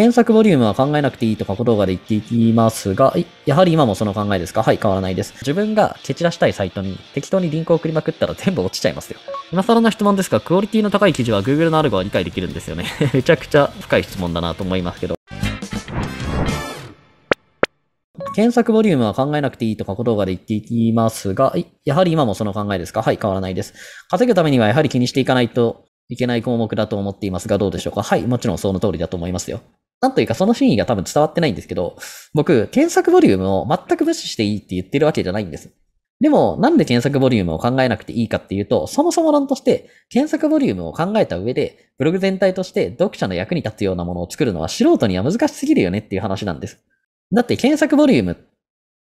検索ボリュームは考えなくていいと過去動画で言っていきますが、やはり今もその考えですかはい、変わらないです。自分が蹴散らしたいサイトに適当にリンクを送りまくったら全部落ちちゃいますよ。今更な質問ですが、クオリティの高い記事は Google のアルゴは理解できるんですよね。めちゃくちゃ深い質問だなと思いますけど。検索ボリュームは考えなくていいと過去動画で言っていきますが、やはり今もその考えですかはい、変わらないです。稼ぐためにはやはり気にしていかないといけない項目だと思っていますが、どうでしょうかはい、もちろんその通りだと思いますよ。なんというかその真意が多分伝わってないんですけど、僕、検索ボリュームを全く無視していいって言ってるわけじゃないんです。でも、なんで検索ボリュームを考えなくていいかっていうと、そもそも論として、検索ボリュームを考えた上で、ブログ全体として読者の役に立つようなものを作るのは素人には難しすぎるよねっていう話なんです。だって検索ボリューム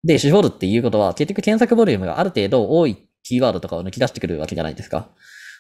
で絞るっていうことは、結局検索ボリュームがある程度多いキーワードとかを抜き出してくるわけじゃないですか。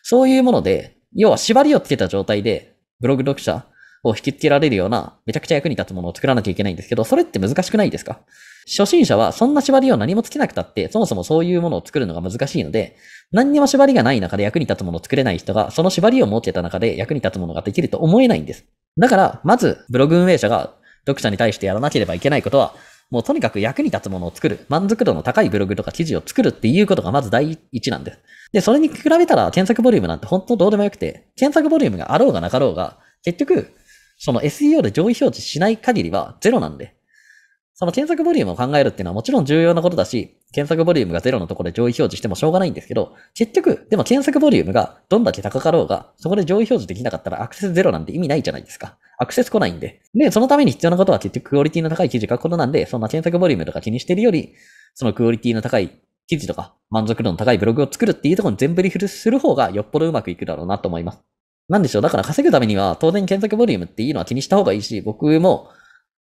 そういうもので、要は縛りをつけた状態で、ブログ読者、を引きつけられるような、めちゃくちゃ役に立つものを作らなきゃいけないんですけど、それって難しくないですか初心者はそんな縛りを何もつけなくたって、そもそもそういうものを作るのが難しいので、何にも縛りがない中で役に立つものを作れない人が、その縛りを持ってた中で役に立つものができると思えないんです。だから、まず、ブログ運営者が読者に対してやらなければいけないことは、もうとにかく役に立つものを作る、満足度の高いブログとか記事を作るっていうことがまず第一なんです。で、それに比べたら検索ボリュームなんて本当どうでもよくて、検索ボリュームがあろうがなかろうが、結局、その SEO で上位表示しない限りはゼロなんで、その検索ボリュームを考えるっていうのはもちろん重要なことだし、検索ボリュームがゼロのところで上位表示してもしょうがないんですけど、結局、でも検索ボリュームがどんだけ高かろうが、そこで上位表示できなかったらアクセスゼロなんて意味ないじゃないですか。アクセス来ないんで。で、そのために必要なことは結局クオリティの高い記事書くことなんで、そんな検索ボリュームとか気にしてるより、そのクオリティの高い記事とか、満足度の高いブログを作るっていうところに全フルする方がよっぽどうまくいくだろうなと思います。なんでしょう。だから稼ぐためには、当然検索ボリュームっていうのは気にした方がいいし、僕も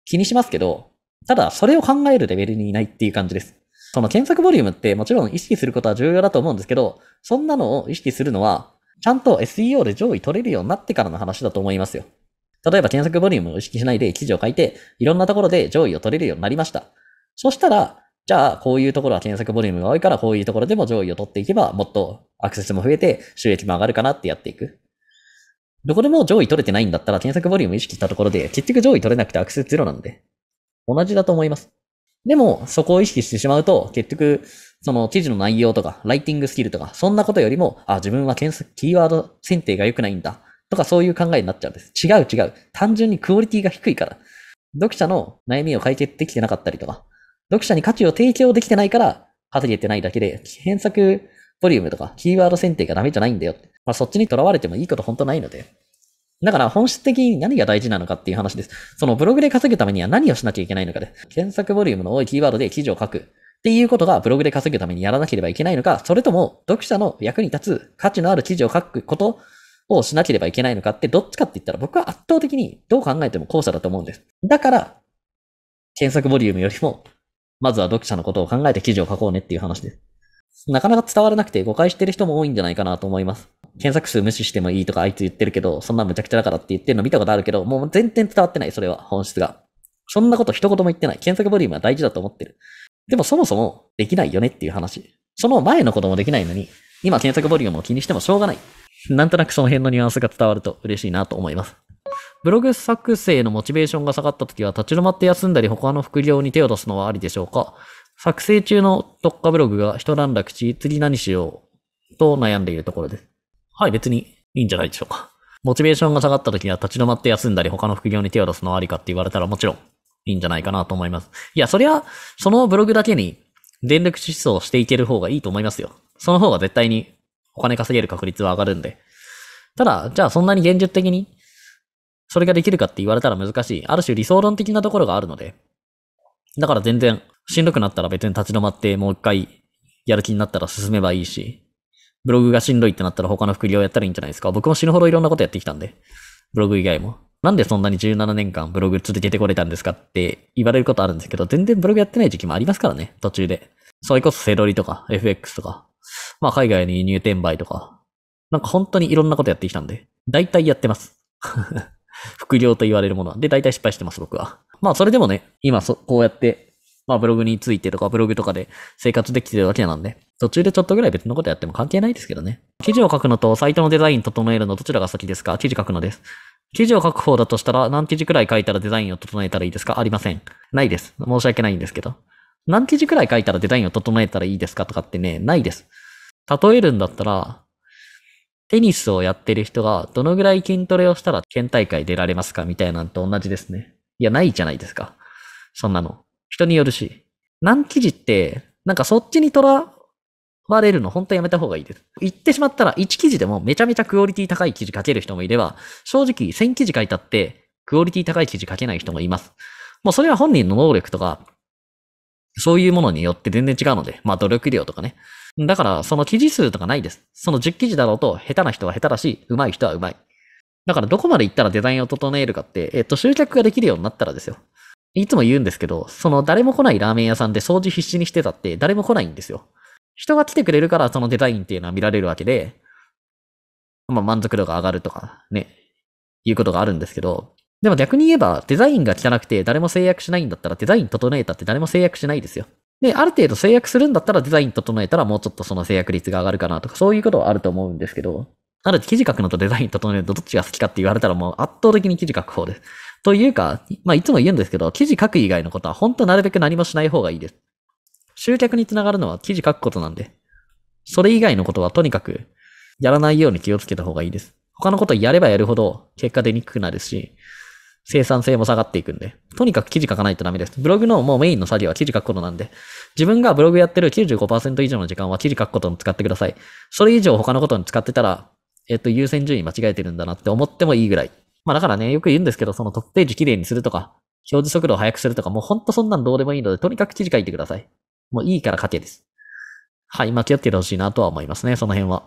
気にしますけど、ただ、それを考えるレベルにいないっていう感じです。その検索ボリュームってもちろん意識することは重要だと思うんですけど、そんなのを意識するのは、ちゃんと SEO で上位取れるようになってからの話だと思いますよ。例えば検索ボリュームを意識しないで記事を書いて、いろんなところで上位を取れるようになりました。そしたら、じゃあ、こういうところは検索ボリュームが多いから、こういうところでも上位を取っていけば、もっとアクセスも増えて、収益も上がるかなってやっていく。どこでも上位取れてないんだったら検索ボリューム意識したところで、結局上位取れなくてアクセスゼロなんで、同じだと思います。でも、そこを意識してしまうと、結局、その記事の内容とか、ライティングスキルとか、そんなことよりも、あ、自分は検索、キーワード選定が良くないんだ。とかそういう考えになっちゃうんです。違う違う。単純にクオリティが低いから。読者の悩みを解決できてなかったりとか、読者に価値を提供できてないから、稼げてないだけで、検索ボリュームとかキーワード選定がダメじゃないんだよって。まあ、そっちにとらわれてもいいこと本当ないので。だから本質的に何が大事なのかっていう話です。そのブログで稼ぐためには何をしなきゃいけないのかで、検索ボリュームの多いキーワードで記事を書くっていうことがブログで稼ぐためにやらなければいけないのか、それとも読者の役に立つ価値のある記事を書くことをしなければいけないのかってどっちかって言ったら僕は圧倒的にどう考えても後者だと思うんです。だから、検索ボリュームよりも、まずは読者のことを考えて記事を書こうねっていう話です。なかなか伝わらなくて誤解してる人も多いんじゃないかなと思います。検索数無視してもいいとかあいつ言ってるけど、そんな無ちゃくちゃだからって言ってるの見たことあるけど、もう全然伝わってない、それは、本質が。そんなこと一言も言ってない。検索ボリュームは大事だと思ってる。でもそもそもできないよねっていう話。その前のこともできないのに、今検索ボリュームを気にしてもしょうがない。なんとなくその辺のニュアンスが伝わると嬉しいなと思います。ブログ作成のモチベーションが下がった時は立ち止まって休んだり他の副業に手を出すのはありでしょうか作成中の特化ブログが一段落し、次何しようと悩んでいるところです。はい、別にいいんじゃないでしょうか。モチベーションが下がった時には立ち止まって休んだり他の副業に手を出すのはありかって言われたらもちろんいいんじゃないかなと思います。いや、そりゃ、そのブログだけに電力疾走していける方がいいと思いますよ。その方が絶対にお金稼げる確率は上がるんで。ただ、じゃあそんなに現実的にそれができるかって言われたら難しい。ある種理想論的なところがあるので。だから全然しんどくなったら別に立ち止まってもう一回やる気になったら進めばいいし、ブログがしんどいってなったら他の副業やったらいいんじゃないですか。僕も死ぬほどいろんなことやってきたんで、ブログ以外も。なんでそんなに17年間ブログ続けてこれたんですかって言われることあるんですけど、全然ブログやってない時期もありますからね、途中で。それこそセロリとか FX とか、まあ海外の輸入転売とか、なんか本当にいろんなことやってきたんで、大体やってます。副業と言われるものは。で、大体失敗してます、僕は。まあそれでもね、今そ、こうやってまあブログについてとかブログとかで生活できてるわけなんで、途中でちょっとぐらい別のことやっても関係ないですけどね。記事を書くのとサイトのデザイン整えるのどちらが先ですか記事書くのです。記事を書く方だとしたら何記事くらい書いたらデザインを整えたらいいですかありません。ないです。申し訳ないんですけど。何記事くらい書いたらデザインを整えたらいいですかとかってね、ないです。例えるんだったら、テニスをやってる人がどのぐらい筋トレをしたら県大会出られますかみたいなんと同じですね。いや、ないじゃないですか。そんなの。人によるし。何記事って、なんかそっちにとらわれるの、本当やめた方がいいです。言ってしまったら、1記事でもめちゃめちゃクオリティ高い記事書ける人もいれば、正直1000記事書いたって、クオリティ高い記事書けない人もいます。もうそれは本人の能力とか、そういうものによって全然違うので、まあ努力量とかね。だから、その記事数とかないです。その10記事だろうと、下手な人は下手だし、上手い人は上手い。だからどこまで行ったらデザインを整えるかって、えっと、集客ができるようになったらですよ。いつも言うんですけど、その誰も来ないラーメン屋さんで掃除必死にしてたって誰も来ないんですよ。人が来てくれるからそのデザインっていうのは見られるわけで、まあ満足度が上がるとかね、いうことがあるんですけど、でも逆に言えばデザインが汚くて誰も制約しないんだったらデザイン整えたって誰も制約しないですよ。で、ある程度制約するんだったらデザイン整えたらもうちょっとその制約率が上がるかなとかそういうことはあると思うんですけど、ある時、記事書くのとデザイン整えるとどっちが好きかって言われたらもう圧倒的に記事書く方です。というか、まあ、いつも言うんですけど、記事書く以外のことは本当なるべく何もしない方がいいです。集客につながるのは記事書くことなんで、それ以外のことはとにかくやらないように気をつけた方がいいです。他のことやればやるほど結果出にくくなるし、生産性も下がっていくんで、とにかく記事書かないとダメです。ブログのもうメインの作業は記事書くことなんで、自分がブログやってる95%以上の時間は記事書くことに使ってください。それ以上他のことに使ってたら、えっと、優先順位間違えてるんだなって思ってもいいぐらい。まあだからね、よく言うんですけど、そのトップページ綺麗にするとか、表示速度を速くするとか、もうほんとそんなんどうでもいいので、とにかく記事書いてください。もういいから書けです。はい、巻き合っててほしいなとは思いますね、その辺は。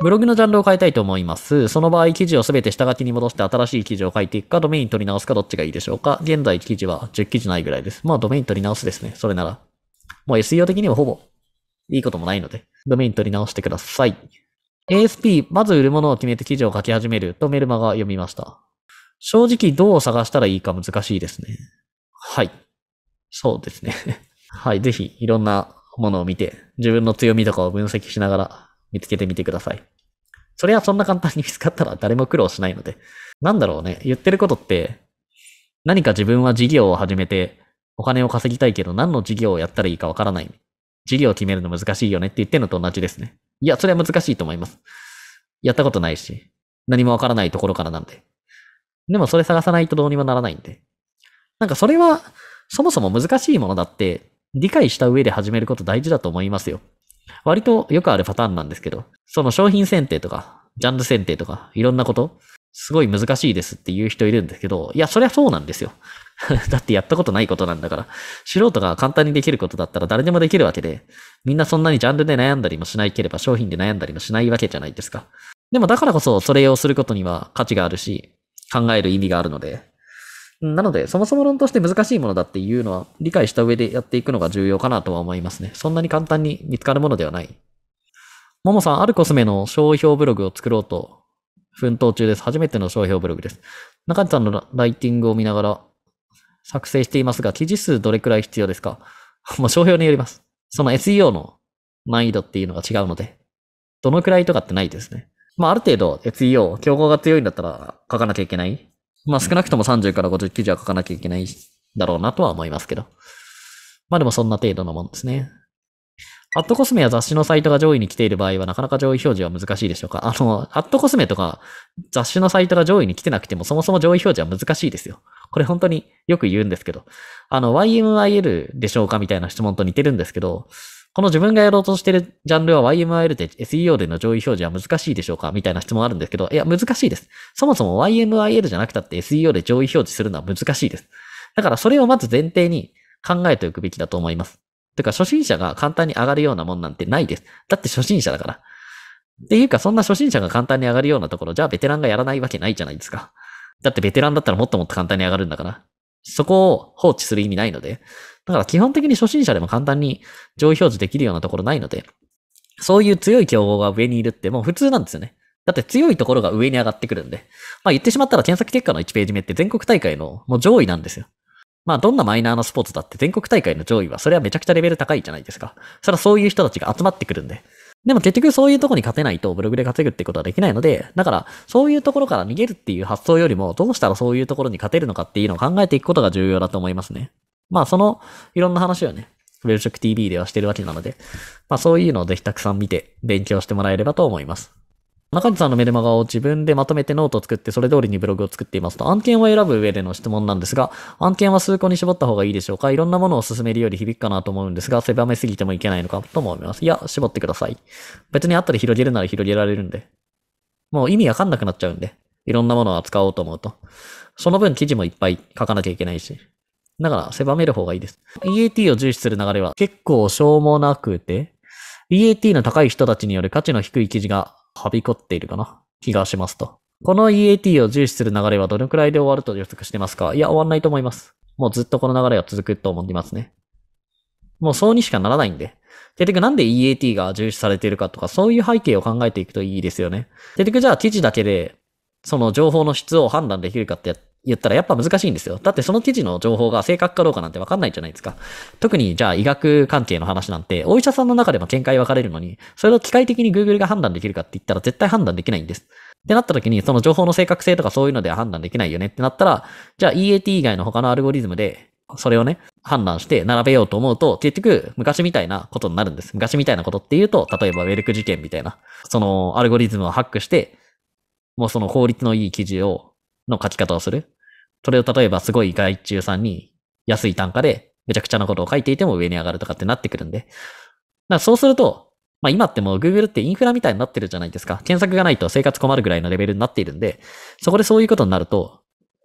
ブログのジャンルを変えたいと思います。その場合、記事をすべて下書きに戻して新しい記事を書いていくか、ドメイン取り直すかどっちがいいでしょうか。現在記事は10記事ないぐらいです。まあドメイン取り直すですね、それなら。もう SEO 的にはほぼいいこともないので、ドメイン取り直してください。ASP、まず売るものを決めて記事を書き始めるとメルマが読みました。正直どう探したらいいか難しいですね。はい。そうですね。はい。ぜひ、いろんなものを見て、自分の強みとかを分析しながら見つけてみてください。それはそんな簡単に見つかったら誰も苦労しないので。なんだろうね。言ってることって、何か自分は事業を始めて、お金を稼ぎたいけど何の事業をやったらいいかわからない。事業を決めるの難しいよねって言ってるのと同じですね。いや、それは難しいと思います。やったことないし、何もわからないところからなんで。でもそれ探さないとどうにもならないんで。なんかそれは、そもそも難しいものだって、理解した上で始めること大事だと思いますよ。割とよくあるパターンなんですけど、その商品選定とか、ジャンル選定とか、いろんなこと、すごい難しいですっていう人いるんですけど、いや、そりゃそうなんですよ。だってやったことないことなんだから、素人が簡単にできることだったら誰でもできるわけで、みんなそんなにジャンルで悩んだりもしないければ商品で悩んだりもしないわけじゃないですか。でもだからこそそれをすることには価値があるし、考える意味があるので、なので、そもそも論として難しいものだっていうのは理解した上でやっていくのが重要かなとは思いますね。そんなに簡単に見つかるものではない。ももさん、あるコスメの商標ブログを作ろうと奮闘中です。初めての商標ブログです。中地さんのライティングを見ながら作成していますが、記事数どれくらい必要ですかもう 商標によります。その SEO の難易度っていうのが違うので、どのくらいとかってないですね。まあ、ある程度 SEO、競合が強いんだったら書かなきゃいけない。まあ、少なくとも30から50記事は書かなきゃいけないだろうなとは思いますけど。まあ、でもそんな程度のもんですね。アットコスメや雑誌のサイトが上位に来ている場合は、なかなか上位表示は難しいでしょうかあの、アットコスメとか雑誌のサイトが上位に来てなくても、そもそも上位表示は難しいですよ。これ本当によく言うんですけど、あの、YMIL でしょうかみたいな質問と似てるんですけど、この自分がやろうとしてるジャンルは YMIL で SEO での上位表示は難しいでしょうかみたいな質問あるんですけど、いや、難しいです。そもそも YMIL じゃなくたって SEO で上位表示するのは難しいです。だからそれをまず前提に考えておくべきだと思います。てか、初心者が簡単に上がるようなもんなんてないです。だって初心者だから。っていうか、そんな初心者が簡単に上がるようなところ、じゃあベテランがやらないわけないじゃないですか。だってベテランだったらもっともっと簡単に上がるんだから。そこを放置する意味ないので、だから基本的に初心者でも簡単に上位表示できるようなところないので、そういう強い競合が上にいるってもう普通なんですよね。だって強いところが上に上がってくるんで。まあ言ってしまったら検索結果の1ページ目って全国大会のもう上位なんですよ。まあどんなマイナーなスポーツだって全国大会の上位はそれはめちゃくちゃレベル高いじゃないですか。それはそういう人たちが集まってくるんで。でも結局そういうとこに勝てないとブログで稼ぐってことはできないので、だからそういうところから逃げるっていう発想よりも、どうしたらそういうところに勝てるのかっていうのを考えていくことが重要だと思いますね。まあその、いろんな話をね、ウェルショック TV ではしてるわけなので、まあそういうのをぜひたくさん見て勉強してもらえればと思います。中地さんのメルマガを自分でまとめてノートを作って、それ通りにブログを作っていますと、案件を選ぶ上での質問なんですが、案件は数個に絞った方がいいでしょうかいろんなものを進めるより響くかなと思うんですが、狭めすぎてもいけないのかとも思います。いや、絞ってください。別にあったり広げるなら広げられるんで。もう意味わかんなくなっちゃうんで。いろんなものを扱おうと思うと。その分記事もいっぱい書かなきゃいけないし。だから狭める方がいいです。EAT を重視する流れは結構しょうもなくて、EAT の高い人たちによる価値の低い記事がはびこっているかな気がしますと。この EAT を重視する流れはどのくらいで終わると予測してますかいや、終わんないと思います。もうずっとこの流れは続くと思いますね。もうそうにしかならないんで。結局なんで EAT が重視されているかとか、そういう背景を考えていくといいですよね。結局じゃあ記事だけで、その情報の質を判断できるかって言ったらやっぱ難しいんですよ。だってその記事の情報が正確かどうかなんてわかんないじゃないですか。特にじゃあ医学関係の話なんて、お医者さんの中でも見解分かれるのに、それを機械的に Google が判断できるかって言ったら絶対判断できないんです。ってなった時に、その情報の正確性とかそういうのでは判断できないよねってなったら、じゃあ EAT 以外の他のアルゴリズムで、それをね、判断して並べようと思うと、結局、昔みたいなことになるんです。昔みたいなことっていうと、例えばウェルク事件みたいな、そのアルゴリズムをハックして、もうその効率のいい記事をの書き方をする。それを例えばすごい外注さんに安い単価でめちゃくちゃなことを書いていても上に上がるとかってなってくるんで。だからそうすると、まあ今ってもう Google ってインフラみたいになってるじゃないですか。検索がないと生活困るぐらいのレベルになっているんで、そこでそういうことになると、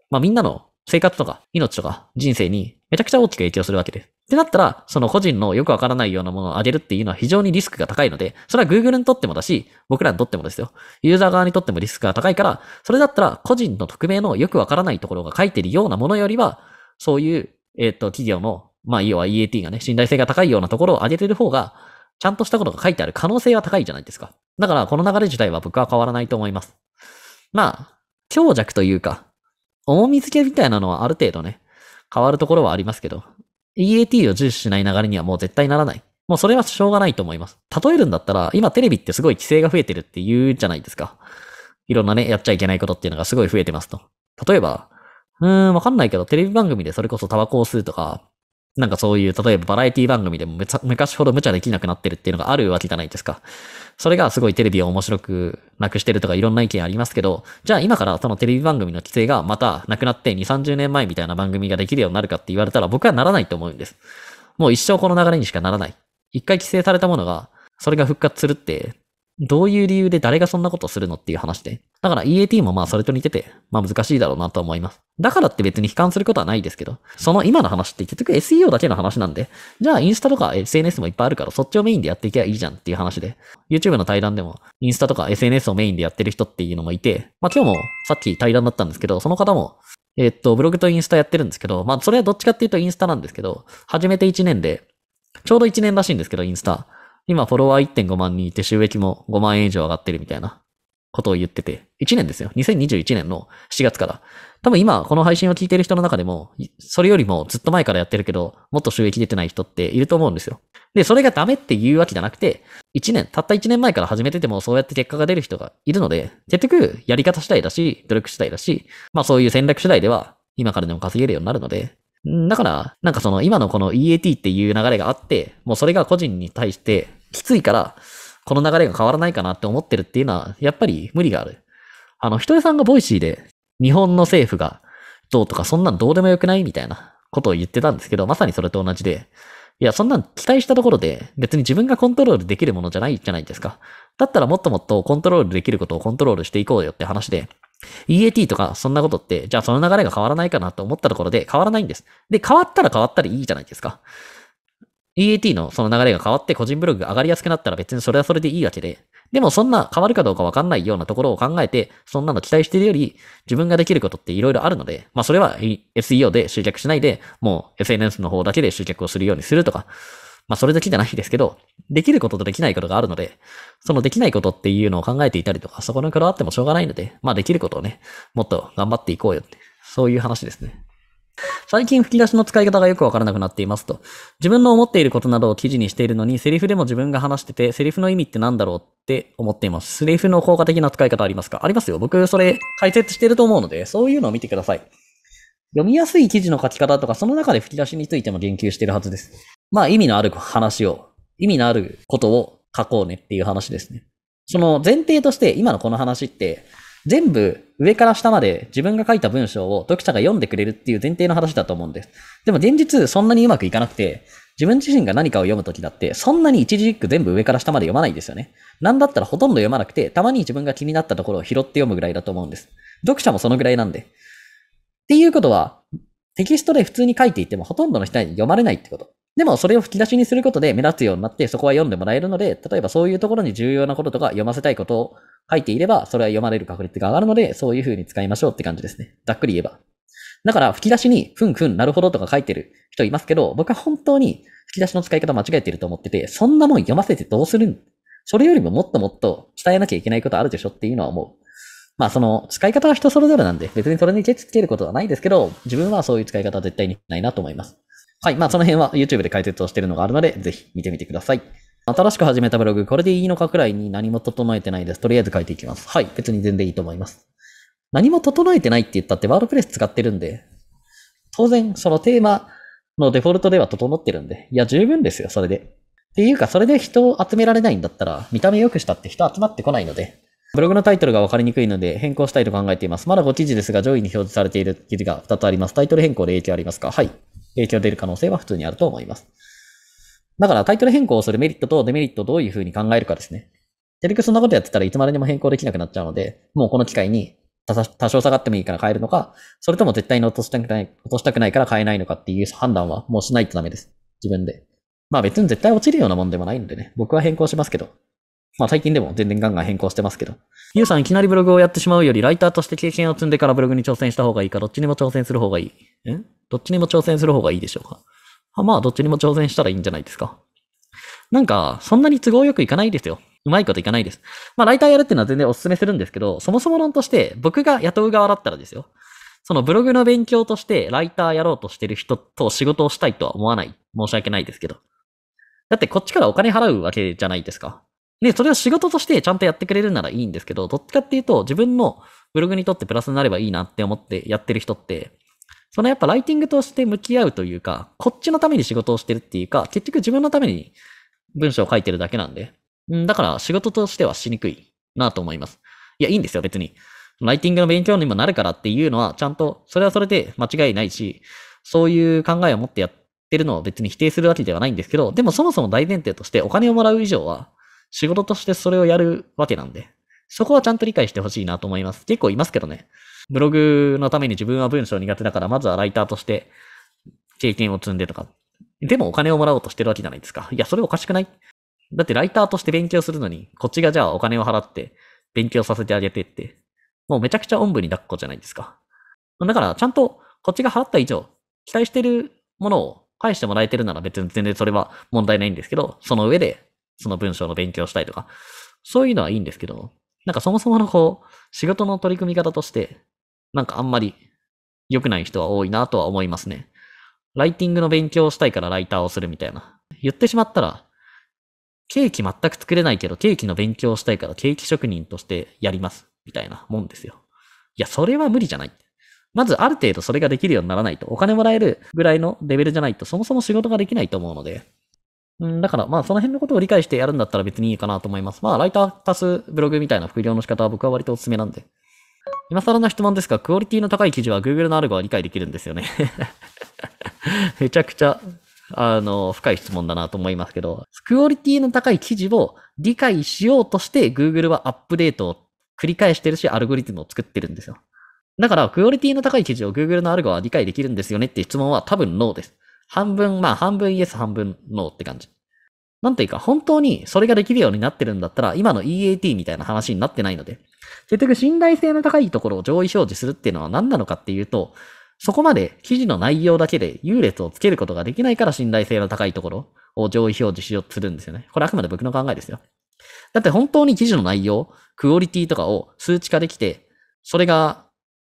まあみんなの生活とか命とか人生にめちゃくちゃ大きく影響するわけで。す。ってなったら、その個人のよくわからないようなものを上げるっていうのは非常にリスクが高いので、それは Google にとってもだし、僕らにとってもですよ。ユーザー側にとってもリスクが高いから、それだったら個人の匿名のよくわからないところが書いてるようなものよりは、そういう、えっ、と、企業の、まあ、要は EAT がね、信頼性が高いようなところを上げてる方が、ちゃんとしたことが書いてある可能性は高いじゃないですか。だから、この流れ自体は僕は変わらないと思います。まあ、強弱というか、重み付けみたいなのはある程度ね、変わるところはありますけど、EAT を重視しない流れにはもう絶対ならない。もうそれはしょうがないと思います。例えるんだったら、今テレビってすごい規制が増えてるって言うじゃないですか。いろんなね、やっちゃいけないことっていうのがすごい増えてますと。例えば、うーん、わかんないけど、テレビ番組でそれこそタバコを吸うとか、なんかそういう、例えばバラエティ番組でも昔ほど無茶できなくなってるっていうのがあるわけじゃないですか。それがすごいテレビを面白くなくしてるとかいろんな意見ありますけど、じゃあ今からそのテレビ番組の規制がまたなくなって2、30年前みたいな番組ができるようになるかって言われたら僕はならないと思うんです。もう一生この流れにしかならない。一回規制されたものが、それが復活するって、どういう理由で誰がそんなことするのっていう話で。だから EAT もまあそれと似てて、まあ難しいだろうなと思います。だからって別に悲観することはないですけど、その今の話って結局 SEO だけの話なんで、じゃあインスタとか SNS もいっぱいあるからそっちをメインでやっていけばいいじゃんっていう話で、YouTube の対談でもインスタとか SNS をメインでやってる人っていうのもいて、まあ今日もさっき対談だったんですけど、その方もえっと、ブログとインスタやってるんですけど、まあ、それはどっちかっていうとインスタなんですけど、始めて1年で、ちょうど1年らしいんですけど、インスタ。今、フォロワー1.5万人いて、収益も5万円以上上がってるみたいな。ことを言ってて、1年ですよ。2021年の7月から。多分今、この配信を聞いてる人の中でも、それよりもずっと前からやってるけど、もっと収益出てない人っていると思うんですよ。で、それがダメっていうわけじゃなくて、1年、たった1年前から始めてても、そうやって結果が出る人がいるので、結局、やり方次第だし、努力次第だし、まあそういう戦略次第では、今からでも稼げるようになるので、だから、なんかその今のこの EAT っていう流れがあって、もうそれが個人に対してきついから、この流れが変わらないかなって思ってるっていうのは、やっぱり無理がある。あの、ひとりさんがボイシーで、日本の政府がどうとか、そんなんどうでもよくないみたいなことを言ってたんですけど、まさにそれと同じで、いや、そんなん期待したところで、別に自分がコントロールできるものじゃないじゃないですか。だったらもっともっとコントロールできることをコントロールしていこうよって話で、EAT とかそんなことって、じゃあその流れが変わらないかなと思ったところで変わらないんです。で、変わったら変わったらいいじゃないですか。EAT のその流れが変わって個人ブログが上がりやすくなったら別にそれはそれでいいわけで、でもそんな変わるかどうかわかんないようなところを考えて、そんなの期待してるより、自分ができることっていろいろあるので、まあそれは SEO で集客しないで、もう SNS の方だけで集客をするようにするとか、まあそれだけじゃないですけど、できることとできないことがあるので、そのできないことっていうのを考えていたりとか、そこにこだわってもしょうがないので、まあできることをね、もっと頑張っていこうよって、そういう話ですね。最近吹き出しの使い方がよくわからなくなっていますと。自分の思っていることなどを記事にしているのに、セリフでも自分が話してて、セリフの意味って何だろうって思っています。セリフの効果的な使い方ありますかありますよ。僕、それ解説してると思うので、そういうのを見てください。読みやすい記事の書き方とか、その中で吹き出しについても言及してるはずです。まあ、意味のある話を、意味のあることを書こうねっていう話ですね。その前提として、今のこの話って、全部上から下まで自分が書いた文章を読者が読んでくれるっていう前提の話だと思うんです。でも現実そんなにうまくいかなくて、自分自身が何かを読むときだって、そんなに一字一句全部上から下まで読まないですよね。なんだったらほとんど読まなくて、たまに自分が気になったところを拾って読むぐらいだと思うんです。読者もそのぐらいなんで。っていうことは、テキストで普通に書いていてもほとんどの人に読まれないってこと。でもそれを吹き出しにすることで目立つようになってそこは読んでもらえるので、例えばそういうところに重要なこととか読ませたいことを入っていれば、それは読まれる確率が上がるので、そういう風に使いましょうって感じですね。ざっくり言えば。だから吹き出しに、ふんふん、なるほどとか書いてる人いますけど、僕は本当に吹き出しの使い方間違えてると思ってて、そんなもん読ませてどうするんそれよりももっともっと伝えなきゃいけないことあるでしょっていうのは思う。まあその使い方は人それぞれなんで、別にそれにケチつけることはないですけど、自分はそういう使い方は絶対にないなと思います。はい。まあその辺は YouTube で解説をしているのがあるので、ぜひ見てみてください。新しく始めたブログ、これでいいのかくらいに何も整えてないです。とりあえず書いていきます。はい、別に全然いいと思います。何も整えてないって言ったってワードプレス使ってるんで、当然そのテーマのデフォルトでは整ってるんで、いや十分ですよ、それで。っていうか、それで人を集められないんだったら、見た目良くしたって人集まってこないので、ブログのタイトルが分かりにくいので変更したいと考えています。まだご知事ですが、上位に表示されている記事が2つあります。タイトル変更で影響ありますかはい。影響出る可能性は普通にあると思います。だからタイトル変更をするメリットとデメリットをどういうふうに考えるかですね。結局そんなことやってたらいつまでにも変更できなくなっちゃうので、もうこの機会に多少下がってもいいから変えるのか、それとも絶対に落としたくない、落としたくないから変えないのかっていう判断はもうしないとダメです。自分で。まあ別に絶対落ちるようなもんでもないんでね、僕は変更しますけど。まあ最近でも全然ガンガン変更してますけど。ゆうさんいきなりブログをやってしまうより、ライターとして経験を積んでからブログに挑戦した方がいいか、どっちにも挑戦する方がいい。んどっちにも挑戦する方がいいでしょうか。まあ、どっちにも挑戦したらいいんじゃないですか。なんか、そんなに都合よくいかないですよ。うまいこといかないです。まあ、ライターやるっていうのは全然お勧めするんですけど、そもそも論として、僕が雇う側だったらですよ。そのブログの勉強として、ライターやろうとしてる人と仕事をしたいとは思わない。申し訳ないですけど。だってこっちからお金払うわけじゃないですか。で、それを仕事としてちゃんとやってくれるならいいんですけど、どっちかっていうと、自分のブログにとってプラスになればいいなって思ってやってる人って、そのやっぱライティングとして向き合うというか、こっちのために仕事をしてるっていうか、結局自分のために文章を書いてるだけなんで、んだから仕事としてはしにくいなと思います。いや、いいんですよ、別に。ライティングの勉強にもなるからっていうのは、ちゃんと、それはそれで間違いないし、そういう考えを持ってやってるのを別に否定するわけではないんですけど、でもそもそも大前提としてお金をもらう以上は、仕事としてそれをやるわけなんで、そこはちゃんと理解してほしいなと思います。結構いますけどね。ブログのために自分は文章苦手だから、まずはライターとして経験を積んでとか。でもお金をもらおうとしてるわけじゃないですか。いや、それおかしくないだってライターとして勉強するのに、こっちがじゃあお金を払って勉強させてあげてって、もうめちゃくちゃおんぶに抱っこじゃないですか。だからちゃんとこっちが払った以上、期待してるものを返してもらえてるなら別に全然それは問題ないんですけど、その上でその文章の勉強したいとか、そういうのはいいんですけど、なんかそもそものこう、仕事の取り組み方として、なんかあんまり良くない人は多いなとは思いますね。ライティングの勉強をしたいからライターをするみたいな。言ってしまったら、ケーキ全く作れないけど、ケーキの勉強をしたいからケーキ職人としてやります。みたいなもんですよ。いや、それは無理じゃない。まずある程度それができるようにならないと、お金もらえるぐらいのレベルじゃないと、そもそも仕事ができないと思うので。うん、だから、まあ、その辺のことを理解してやるんだったら別にいいかなと思います。まあ、ライター足すブログみたいな副業の仕方は僕は割とおすすめなんで。今更の質問ですが、クオリティの高い記事は Google のアルゴは理解できるんですよね めちゃくちゃ、あの、深い質問だなと思いますけど、クオリティの高い記事を理解しようとして Google はアップデートを繰り返してるし、アルゴリズムを作ってるんですよ。だから、クオリティの高い記事を Google のアルゴは理解できるんですよねって質問は多分ノーです。半分、まあ半分 Yes、半分 NO って感じ。なんていうか、本当にそれができるようになってるんだったら、今の EAT みたいな話になってないので、結局信頼性の高いところを上位表示するっていうのは何なのかっていうと、そこまで記事の内容だけで優劣をつけることができないから信頼性の高いところを上位表示しようとするんですよね。これあくまで僕の考えですよ。だって本当に記事の内容、クオリティとかを数値化できて、それが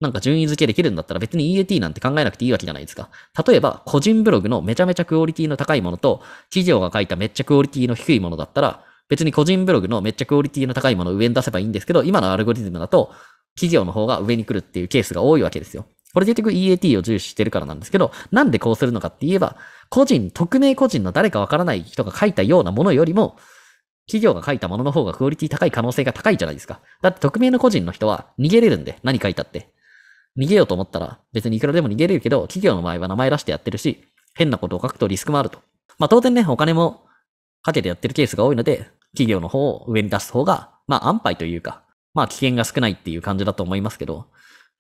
なんか順位付けできるんだったら別に EAT なんて考えなくていいわけじゃないですか。例えば、個人ブログのめちゃめちゃクオリティの高いものと、企業が書いためっちゃクオリティの低いものだったら、別に個人ブログのめっちゃクオリティの高いものを上に出せばいいんですけど、今のアルゴリズムだと、企業の方が上に来るっていうケースが多いわけですよ。これ結局 EAT を重視してるからなんですけど、なんでこうするのかって言えば、個人、匿名個人の誰かわからない人が書いたようなものよりも、企業が書いたものの方がクオリティ高い可能性が高いじゃないですか。だって匿名の個人の人は逃げれるんで、何書いたって。逃げようと思ったら別にいくらでも逃げれるけど、企業の場合は名前出してやってるし、変なことを書くとリスクもあると。まあ当然ね、お金もかけてやってるケースが多いので、企業の方を上に出す方が、まあ安牌というか、まあ危険が少ないっていう感じだと思いますけど、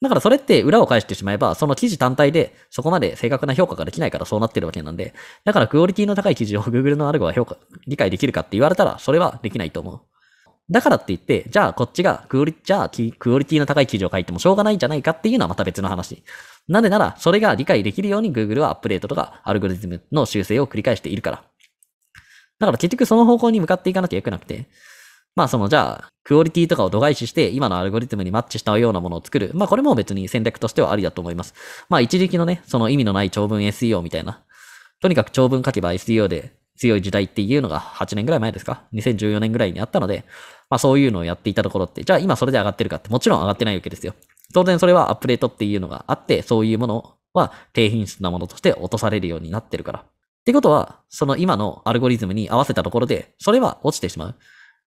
だからそれって裏を返してしまえば、その記事単体でそこまで正確な評価ができないからそうなってるわけなんで、だからクオリティの高い記事を Google のアルゴは評価、理解できるかって言われたら、それはできないと思う。だからって言って、じゃあこっちがクオリ、じゃあクオリティの高い記事を書いてもしょうがないんじゃないかっていうのはまた別の話。なぜなら、それが理解できるように Google はアップデートとかアルゴリズムの修正を繰り返しているから。だから結局その方向に向かっていかなきゃいけなくて、まあそのじゃあ、クオリティとかを度外視して、今のアルゴリズムにマッチしたようなものを作る。まあこれも別に戦略としてはありだと思います。まあ一時期のね、その意味のない長文 SEO みたいな。とにかく長文書けば SEO で強い時代っていうのが8年ぐらい前ですか ?2014 年ぐらいにあったので、まあそういうのをやっていたところって、じゃあ今それで上がってるかって、もちろん上がってないわけですよ。当然それはアップデートっていうのがあって、そういうものは低品質なものとして落とされるようになってるから。ってことは、その今のアルゴリズムに合わせたところで、それは落ちてしまう。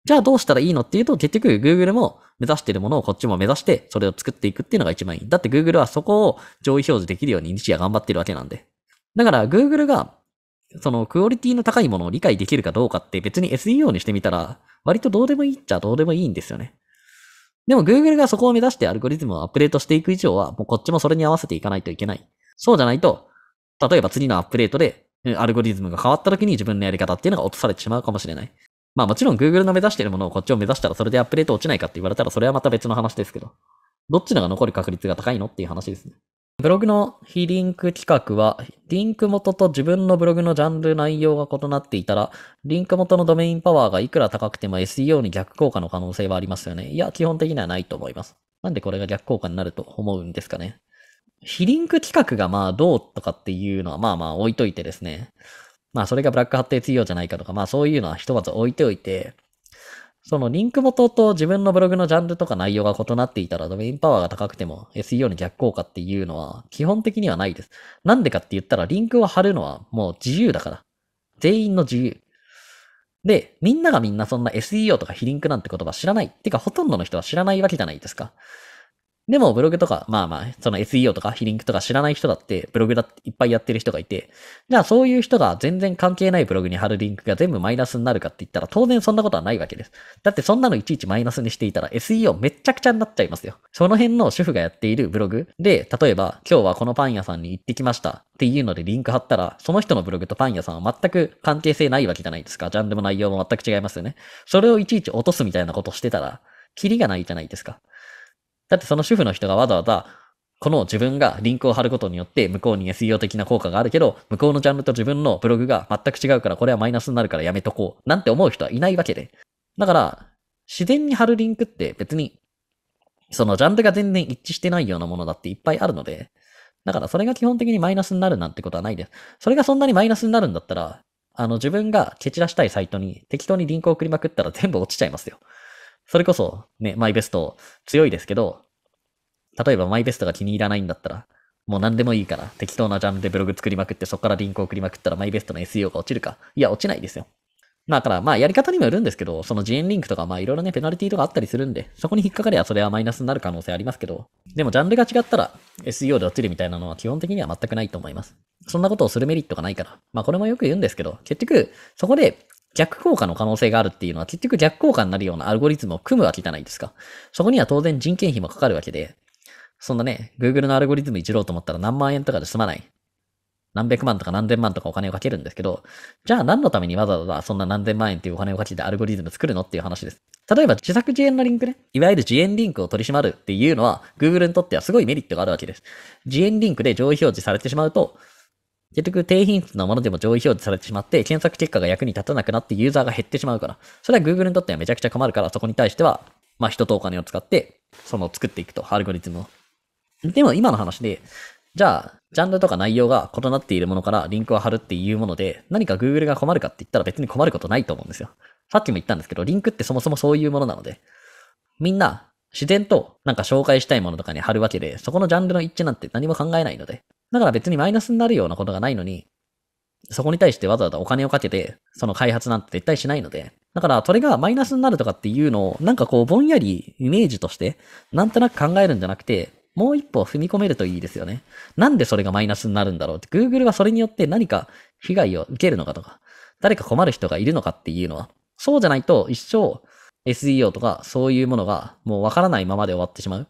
じゃあどうしたらいいのっていうと、結局 Google も目指してるものをこっちも目指して、それを作っていくっていうのが一番いい。だって Google はそこを上位表示できるように日夜頑張ってるわけなんで。だから Google がそのクオリティの高いものを理解できるかどうかって別に SEO にしてみたら、割とどうでもいいっちゃどうでもいいんですよね。でも Google がそこを目指してアルゴリズムをアップデートしていく以上は、もうこっちもそれに合わせていかないといけない。そうじゃないと、例えば次のアップデートで、アルゴリズムが変わった時に自分のやり方っていうのが落とされてしまうかもしれない。まあもちろん Google の目指してるものをこっちを目指したらそれでアップデート落ちないかって言われたらそれはまた別の話ですけど、どっちのが残る確率が高いのっていう話ですね。ブログの非リンク企画は、リンク元と自分のブログのジャンル内容が異なっていたら、リンク元のドメインパワーがいくら高くても SEO に逆効果の可能性はありますよね。いや、基本的にはないと思います。なんでこれが逆効果になると思うんですかね。非リンク企画がまあどうとかっていうのはまあまあ置いといてですね。まあそれがブラックハット SEO じゃないかとか、まあそういうのはひとまず置いておいて、そのリンク元と自分のブログのジャンルとか内容が異なっていたらドメインパワーが高くても SEO に逆効果っていうのは基本的にはないです。なんでかって言ったらリンクを貼るのはもう自由だから。全員の自由。で、みんながみんなそんな SEO とか非リンクなんて言葉知らない。てかほとんどの人は知らないわけじゃないですか。でもブログとか、まあまあ、その SEO とかヒリンクとか知らない人だって、ブログだっていっぱいやってる人がいて、じゃあそういう人が全然関係ないブログに貼るリンクが全部マイナスになるかって言ったら、当然そんなことはないわけです。だってそんなのいちいちマイナスにしていたら SEO めっちゃくちゃになっちゃいますよ。その辺の主婦がやっているブログで、例えば今日はこのパン屋さんに行ってきましたっていうのでリンク貼ったら、その人のブログとパン屋さんは全く関係性ないわけじゃないですか。ジャンルも内容も全く違いますよね。それをいちいち落とすみたいなことしてたら、キリがないじゃないですか。だってその主婦の人がわざわざ、この自分がリンクを貼ることによって向こうに SEO 的な効果があるけど、向こうのジャンルと自分のブログが全く違うからこれはマイナスになるからやめとこうなんて思う人はいないわけで。だから、自然に貼るリンクって別に、そのジャンルが全然一致してないようなものだっていっぱいあるので、だからそれが基本的にマイナスになるなんてことはないです。それがそんなにマイナスになるんだったら、あの自分が蹴散らしたいサイトに適当にリンクを送りまくったら全部落ちちゃいますよ。それこそ、ね、マイベスト強いですけど、例えばマイベストが気に入らないんだったら、もう何でもいいから、適当なジャンルでブログ作りまくって、そこからリンクを送りまくったら、マイベストの SEO が落ちるか。いや、落ちないですよ。だから、まあ、やり方にもよるんですけど、その遅延リンクとか、まあ、いろいろね、ペナルティとかあったりするんで、そこに引っかかればそれはマイナスになる可能性ありますけど、でも、ジャンルが違ったら、SEO で落ちるみたいなのは基本的には全くないと思います。そんなことをするメリットがないから。まあ、これもよく言うんですけど、結局、そこで逆効果の可能性があるっていうのは結局逆効果になるようなアルゴリズムを組むわけじゃないですか。そこには当然人件費もかかるわけで、そんなね、Google のアルゴリズムいじろうと思ったら何万円とかで済まない。何百万とか何千万とかお金をかけるんですけど、じゃあ何のためにわざわざそんな何千万円っていうお金をかけてアルゴリズム作るのっていう話です。例えば自作自演のリンクね、いわゆる自演リンクを取り締まるっていうのは Google にとってはすごいメリットがあるわけです。自演リンクで上位表示されてしまうと、結局低品質なものでも上位表示されてしまって、検索結果が役に立たなくなってユーザーが減ってしまうから、それは Google にとってはめちゃくちゃ困るから、そこに対しては、まあ人とお金を使って、その作っていくと、アルゴリズムを。でも今の話で、じゃあ、ジャンルとか内容が異なっているものからリンクを貼るっていうもので、何か Google が困るかって言ったら別に困ることないと思うんですよ。さっきも言ったんですけど、リンクってそもそもそういうものなので、みんな自然となんか紹介したいものとかに貼るわけで、そこのジャンルの一致なんて何も考えないので、だから別にマイナスになるようなことがないのに、そこに対してわざわざお金をかけて、その開発なんて絶対しないので、だからそれがマイナスになるとかっていうのを、なんかこうぼんやりイメージとして、なんとなく考えるんじゃなくて、もう一歩踏み込めるといいですよね。なんでそれがマイナスになるんだろうって、Google はそれによって何か被害を受けるのかとか、誰か困る人がいるのかっていうのは、そうじゃないと一生 SEO とかそういうものがもうわからないままで終わってしまう。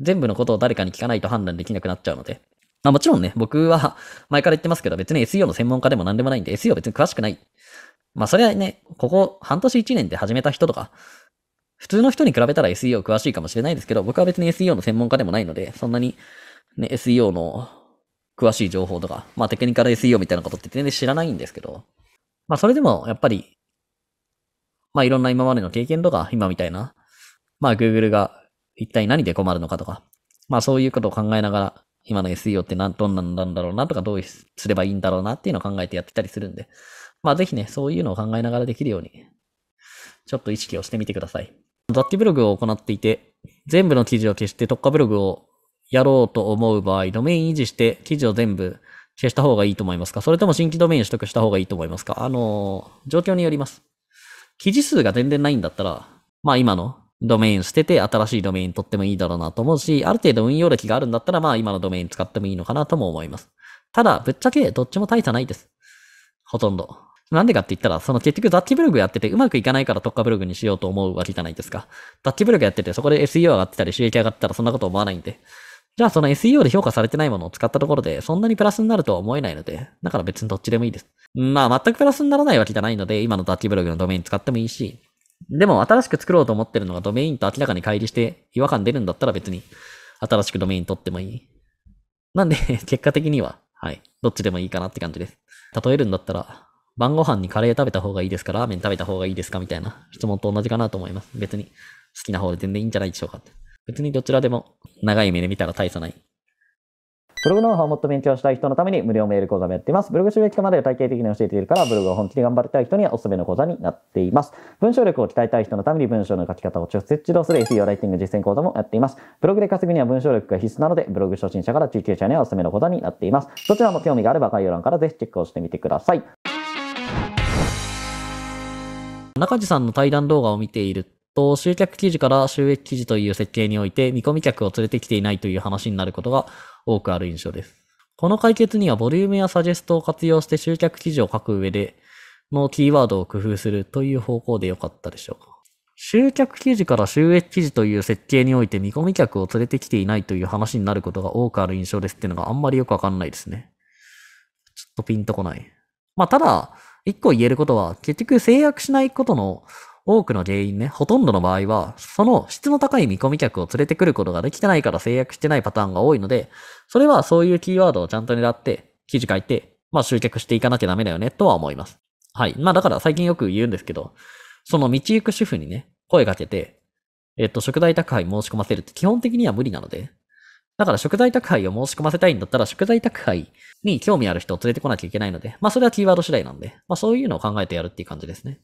全部のことを誰かに聞かないと判断できなくなっちゃうので、まあもちろんね、僕は 前から言ってますけど、別に SEO の専門家でも何でもないんで、SEO 別に詳しくない。まあそれはね、ここ半年1年で始めた人とか、普通の人に比べたら SEO 詳しいかもしれないですけど、僕は別に SEO の専門家でもないので、そんなに、ね、SEO の詳しい情報とか、まあテクニカル SEO みたいなことって全然知らないんですけど、まあそれでもやっぱり、まあいろんな今までの経験とか、今みたいな、まあ Google が一体何で困るのかとか、まあそういうことを考えながら、今の SEO って何トんなんだろうなとか、どうすればいいんだろうなっていうのを考えてやってたりするんで、まあぜひね、そういうのを考えながらできるように、ちょっと意識をしてみてください。雑記ブログを行っていて、全部の記事を消して特化ブログをやろうと思う場合、ドメイン維持して記事を全部消した方がいいと思いますかそれとも新規ドメイン取得した方がいいと思いますかあのー、状況によります。記事数が全然ないんだったら、まあ今のドメイン捨てて新しいドメイン取ってもいいだろうなと思うし、ある程度運用歴があるんだったら、まあ今のドメイン使ってもいいのかなとも思います。ただ、ぶっちゃけどっちも大差ないです。ほとんど。なんでかって言ったら、その結局ダッチブログやっててうまくいかないから特化ブログにしようと思うわけじゃないですか。ダッチブログやっててそこで SEO 上がってたり収益上がってたらそんなこと思わないんで。じゃあその SEO で評価されてないものを使ったところでそんなにプラスになるとは思えないので、だから別にどっちでもいいです。まあ全くプラスにならないわけじゃないので、今のダッチブログのドメイン使ってもいいし、でも新しく作ろうと思ってるのがドメインと明らかに乖離して違和感出るんだったら別に新しくドメイン取ってもいい。なんで 結果的には、はい、どっちでもいいかなって感じです。例えるんだったら、晩ご飯にカレー食べた方がいいですかラーメン食べた方がいいですかみたいな質問と同じかなと思います。別に好きな方で全然いいんじゃないでしょうかって。別にどちらでも長い目で見たら大差ないブログノウハウをもっと勉強したい人のために無料メール講座もやっています。ブログ収益化まで体系的に教えているから、ブログを本気で頑張りたい人にはおすすめの講座になっています。文章力を鍛えたい人のために文章の書き方を直接指導する SEO ライティング実践講座もやっています。ブログで稼ぐには文章力が必須なので、ブログ初心者から中級者にはおすすめの講座になっています。どちらも興味があれば概要欄からぜひチェックをしてみてください。中地さんの対談動画を見ていると、集客記事から収益記事という設計において見込み客を連れてきていないという話になることが多くある印象です。この解決にはボリュームやサジェストを活用して集客記事を書く上でのキーワードを工夫するという方向で良かったでしょうか。集客記事から収益記事という設計において見込み客を連れてきていないという話になることが多くある印象ですっていうのがあんまりよくわかんないですね。ちょっとピンとこない。まあ、ただ、一個言えることは、結局制約しないことの多くの原因ね、ほとんどの場合は、その質の高い見込み客を連れてくることができてないから制約してないパターンが多いので、それはそういうキーワードをちゃんと狙って、記事書いて、まあ集客していかなきゃダメだよね、とは思います。はい。まあだから最近よく言うんですけど、その道行く主婦にね、声かけて、えっと、食材宅配申し込ませるって基本的には無理なので、だから食材宅配を申し込ませたいんだったら、食材宅配に興味ある人を連れてこなきゃいけないので、まあそれはキーワード次第なんで、まあそういうのを考えてやるっていう感じですね。